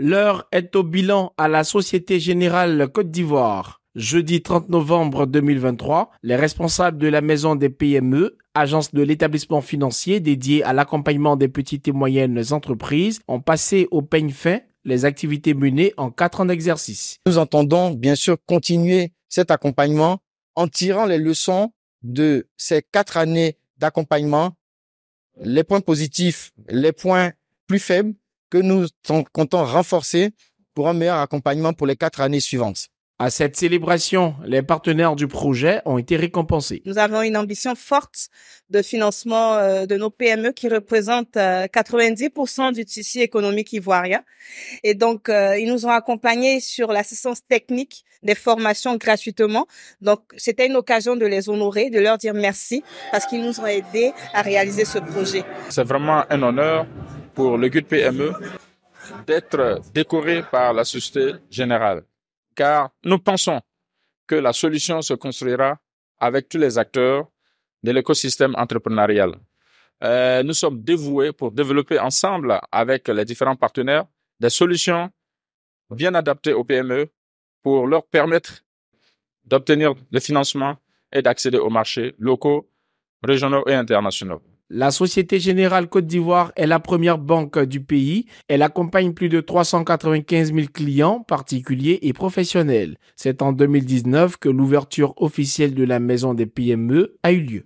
L'heure est au bilan à la Société Générale Côte d'Ivoire. Jeudi 30 novembre 2023, les responsables de la Maison des PME, agence de l'établissement financier dédiée à l'accompagnement des petites et moyennes entreprises, ont passé au peigne fin les activités menées en quatre ans d'exercice. Nous entendons bien sûr continuer cet accompagnement en tirant les leçons de ces quatre années d'accompagnement, les points positifs, les points plus faibles que nous comptons renforcer pour un meilleur accompagnement pour les quatre années suivantes. À cette célébration, les partenaires du projet ont été récompensés. Nous avons une ambition forte de financement euh, de nos PME qui représentent 90% euh, du tissu économique ivoirien. Et donc, euh, ils nous ont accompagnés sur l'assistance technique des formations gratuitement. Donc, c'était une occasion de les honorer, de leur dire merci parce qu'ils nous ont aidés à réaliser ce projet. C'est vraiment un honneur pour le GUT PME d'être décoré par la Société Générale, car nous pensons que la solution se construira avec tous les acteurs de l'écosystème entrepreneurial. Euh, nous sommes dévoués pour développer ensemble avec les différents partenaires des solutions bien adaptées aux PME pour leur permettre d'obtenir le financement et d'accéder aux marchés locaux, régionaux et internationaux. La Société Générale Côte d'Ivoire est la première banque du pays. Elle accompagne plus de 395 000 clients particuliers et professionnels. C'est en 2019 que l'ouverture officielle de la maison des PME a eu lieu.